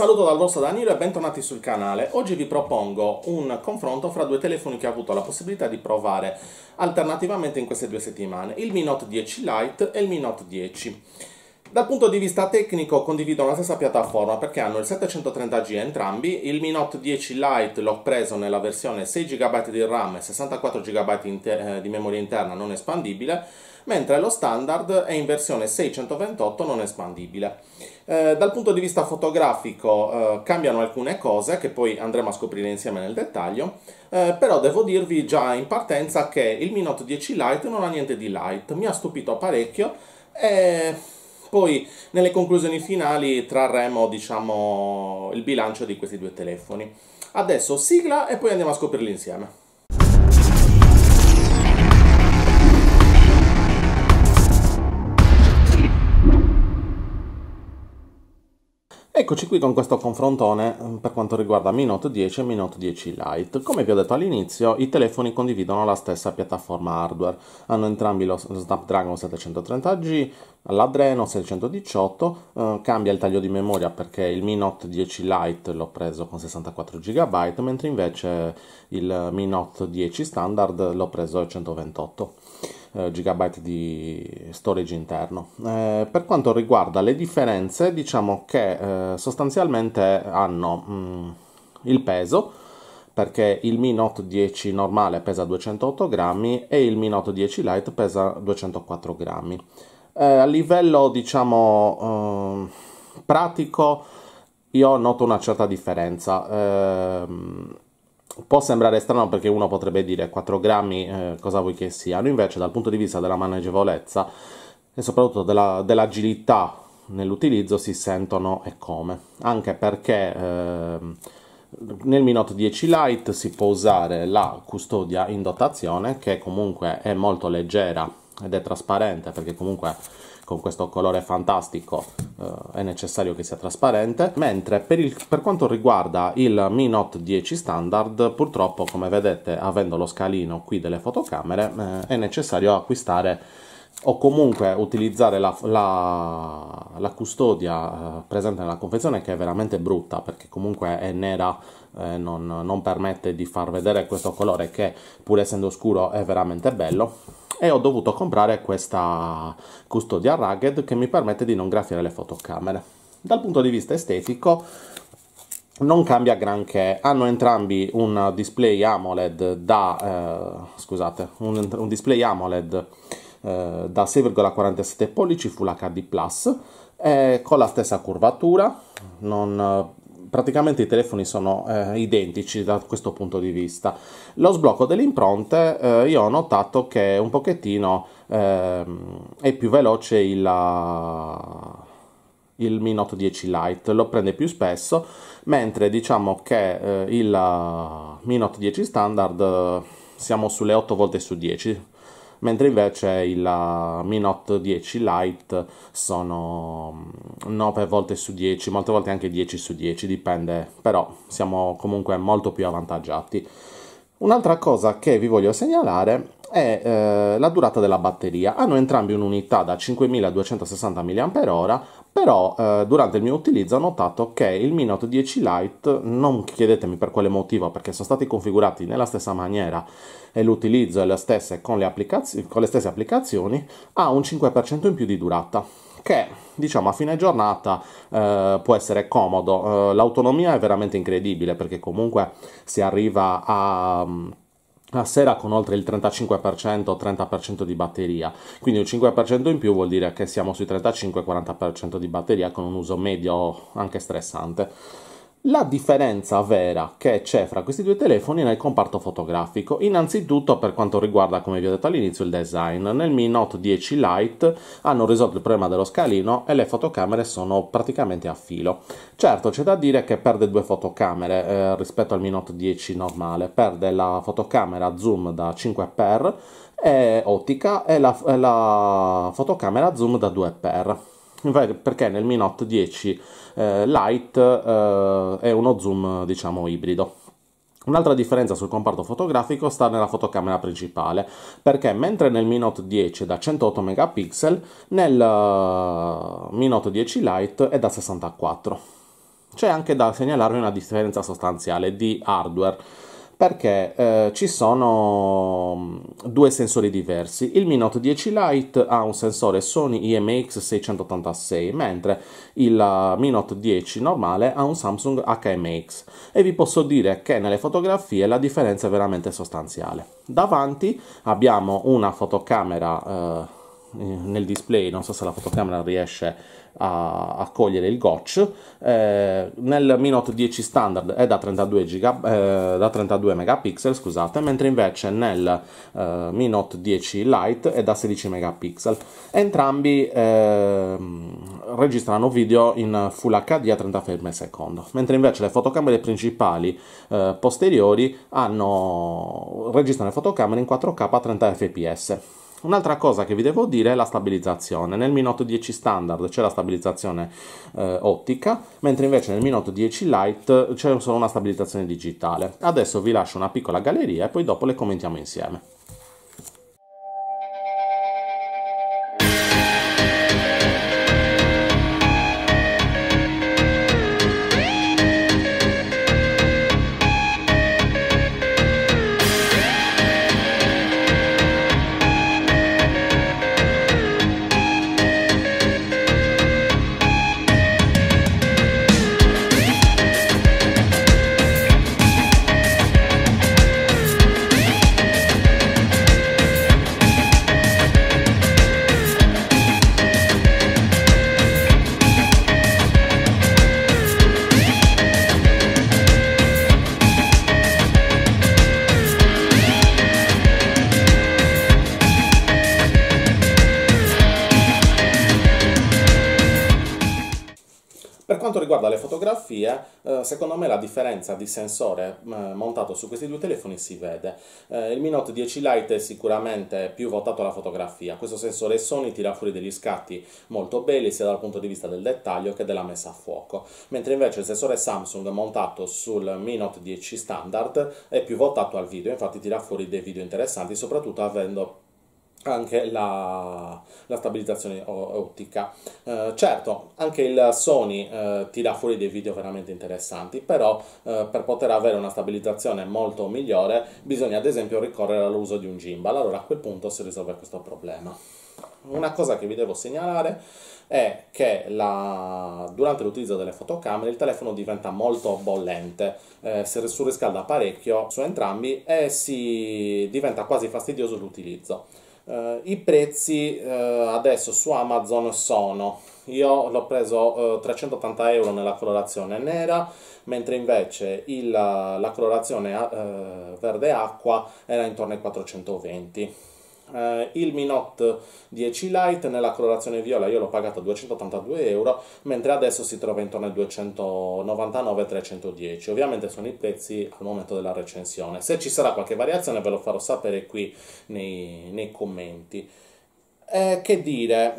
saluto dal vostro Danilo e bentornati sul canale. Oggi vi propongo un confronto fra due telefoni che ho avuto la possibilità di provare alternativamente in queste due settimane, il Mi Note 10 Lite e il Mi Note 10. Dal punto di vista tecnico condividono la stessa piattaforma perché hanno il 730G entrambi, il Mi Note 10 Lite l'ho preso nella versione 6 GB di RAM e 64 GB eh, di memoria interna non espandibile, mentre lo standard è in versione 628 non espandibile. Eh, dal punto di vista fotografico eh, cambiano alcune cose che poi andremo a scoprire insieme nel dettaglio, eh, però devo dirvi già in partenza che il Mi Note 10 Lite non ha niente di light, mi ha stupito parecchio e poi nelle conclusioni finali trarremo diciamo, il bilancio di questi due telefoni. Adesso sigla e poi andiamo a scoprirli insieme. Eccoci qui con questo confrontone mm, per quanto riguarda Mi Note 10 e Mi Note 10 Lite. Come vi ho detto all'inizio, i telefoni condividono la stessa piattaforma hardware. Hanno entrambi lo, Snapdragon 730G, l'Adreno 618, eh, cambia il taglio di memoria perché il Mi Note 10 Lite l'ho preso con 64 GB, mentre invece il Mi Note 10 standard l'ho preso a 128 eh, GB di storage interno. Eh, per quanto riguarda le differenze, diciamo che eh, sostanzialmente hanno mh, mm, il peso, perché il Mi Note 10 normale pesa 208 grammi e il Mi Note 10 Lite pesa 204 grammi. Eh, a livello, diciamo, eh, pratico, io noto una certa differenza. Ehm, Può sembrare strano perché uno potrebbe dire 4 grammi eh, cosa vuoi che siano, invece dal punto di vista della maneggevolezza e soprattutto della, dell'agilità nell'utilizzo si sentono e come. Anche perché eh, nel Mi Note 10 Lite si può usare la custodia in dotazione che comunque è molto leggera ed è trasparente perché comunque con questo colore fantastico eh, è necessario che sia trasparente mentre per, il, per quanto riguarda il Mi Note 10 standard purtroppo come vedete avendo lo scalino qui delle fotocamere eh, è necessario acquistare o comunque utilizzare la, la, la custodia eh, presente nella confezione che è veramente brutta perché comunque è nera eh, non, non permette di far vedere questo colore che pur essendo scuro è veramente bello e ho dovuto comprare questa custodia rugged che mi permette di non graffiare le fotocamere. Dal punto di vista estetico non cambia granché, hanno entrambi un display AMOLED da, eh, scusate, un, un display AMOLED eh, da 6,47 pollici Full HD+, eh, con la stessa curvatura, non praticamente i telefoni sono eh, identici da questo punto di vista. Lo sblocco delle impronte eh, io ho notato che un pochettino eh, è più veloce il, eh, il Mi Note 10 Lite, lo prende più spesso, mentre diciamo che eh, il eh, Mi Note 10 standard siamo sulle 8 volte su 10 mentre invece il eh, Mi Note 10 Lite sono 9 mm, volte su 10, molte volte anche 10 su 10, dipende, però siamo comunque molto più avvantaggiati. Un'altra cosa che vi voglio segnalare è eh, la durata della batteria. Hanno entrambi un'unità da 5260 mAh però eh, durante il mio utilizzo ho notato che il Mi Note 10 Lite, non chiedetemi per quale motivo, perché sono stati configurati nella stessa maniera e l'utilizzo è lo stesso con le, con le stesse applicazioni, ha un 5% in più di durata che diciamo a fine giornata eh, può essere comodo. Eh, l'autonomia è veramente incredibile perché comunque si arriva a... Um, a sera con oltre il 35% 30% di batteria, quindi un 5% in più vuol dire che siamo sui 35-40% di batteria con un uso medio anche stressante. La differenza vera che c'è fra questi due telefoni è nel comparto fotografico, innanzitutto per quanto riguarda, come vi ho detto all'inizio, il design. Nel Mi Note 10 Lite hanno risolto il problema dello scalino e le fotocamere sono praticamente a filo. Certo, c'è da dire che perde due fotocamere eh, rispetto al Mi Note 10 normale, perde la fotocamera zoom da 5x, è ottica e la, la fotocamera zoom da 2x perché nel Mi Note 10 eh, Lite eh, è uno zoom diciamo ibrido. Un'altra differenza sul comparto fotografico sta nella fotocamera principale, perché mentre nel Mi Note 10 è da 108 megapixel, nel uh, Mi Note 10 Lite è da 64. C'è anche da segnalarvi una differenza sostanziale di hardware perché eh, ci sono mm, due sensori diversi. Il Mi Note 10 Lite ha un sensore Sony IMX686, mentre il eh, Mi Note 10 normale ha un Samsung HMX e vi posso dire che nelle fotografie la differenza è veramente sostanziale. Davanti abbiamo una fotocamera eh, eh, nel display, non so se la fotocamera riesce a, a cogliere il gotch, eh, nel Mi Note 10 standard è da 32, giga, eh, da 32 megapixel, scusate, mentre invece nel eh, Mi Note 10 Lite è da 16 megapixel. Entrambi ehm, registrano video in Full HD a 30 frame al secondo, mentre invece le fotocamere principali eh, posteriori hanno, registrano le fotocamere in 4K a 30 fps Un'altra cosa che vi devo dire è la stabilizzazione. Nel Mi Note 10 standard c'è la stabilizzazione eh, ottica, mentre invece nel Mi Note 10 Lite c'è solo una stabilizzazione digitale. Adesso vi lascio una piccola galleria e poi dopo le commentiamo insieme. quanto riguarda le fotografie, eh, secondo me la differenza di sensore eh, montato su questi due telefoni si vede. Eh, il Mi Note 10 Lite è sicuramente più votato alla fotografia. Questo sensore Sony tira fuori degli scatti molto belli sia dal punto di vista del dettaglio che della messa a fuoco, mentre invece il sensore Samsung montato sul Mi Note 10 standard è più votato al video, infatti tira fuori dei video interessanti, soprattutto avendo anche la, la, stabilizzazione ottica. Eh, certo, anche il Sony eh, tira fuori dei video veramente interessanti, però eh, per poter avere una stabilizzazione molto migliore bisogna ad esempio ricorrere all'uso di un gimbal, allora a quel punto si risolve questo problema. Una cosa che vi devo segnalare è che la, durante l'utilizzo delle fotocamere il telefono diventa molto bollente, eh, si surriscalda parecchio su entrambi e si diventa quasi fastidioso l'utilizzo. Uh, I prezzi uh, adesso su Amazon sono, io l'ho preso uh, eh, 380 euro nella colorazione nera, mentre invece il, la colorazione verde acqua era intorno ai 420 eh, il Minot 10 Lite nella colorazione viola io l'ho pagato 282 euro, mentre adesso si trova intorno ai 299-310. Ovviamente sono i prezzi al momento della recensione. Se ci sarà qualche variazione ve lo farò sapere qui nei, nei commenti. Eh, che dire,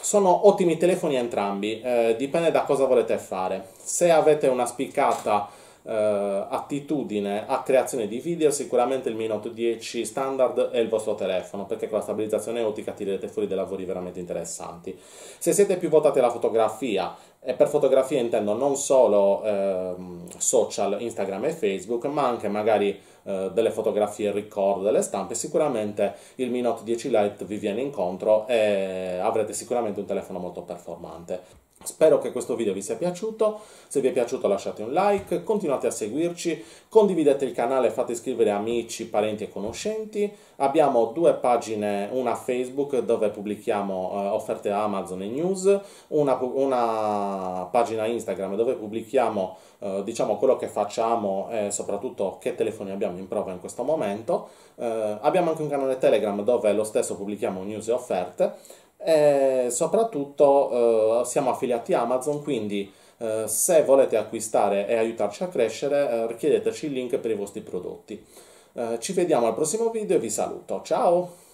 sono ottimi telefoni entrambi, eh, dipende da cosa volete fare. Se avete una spiccata eh, attitudine a creazione di video, sicuramente il Mi Note 10 standard è il vostro telefono, perché con la stabilizzazione ottica tirerete fuori dei lavori veramente interessanti. Se siete più votati alla fotografia, e per fotografia intendo non solo eh, social, Instagram e Facebook, ma anche magari eh, delle fotografie ricordo, delle stampe, sicuramente il Mi Note 10 Lite vi viene incontro e avrete sicuramente un telefono molto performante. Spero che questo video vi sia piaciuto, se vi è piaciuto lasciate un like, continuate a seguirci, condividete il canale, fate iscrivere amici, parenti e conoscenti. Abbiamo due pagine, una Facebook dove pubblichiamo eh, offerte Amazon e news, una, una pagina Instagram dove pubblichiamo eh, diciamo quello che facciamo e soprattutto che telefoni abbiamo in prova in questo momento. Eh, abbiamo anche un canale Telegram dove lo stesso pubblichiamo news e offerte e eh, soprattutto eh, siamo affiliati Amazon, quindi eh, se volete acquistare e aiutarci a crescere eh, richiedeteci il link per i vostri prodotti. Eh, ci vediamo al prossimo video e vi saluto, ciao!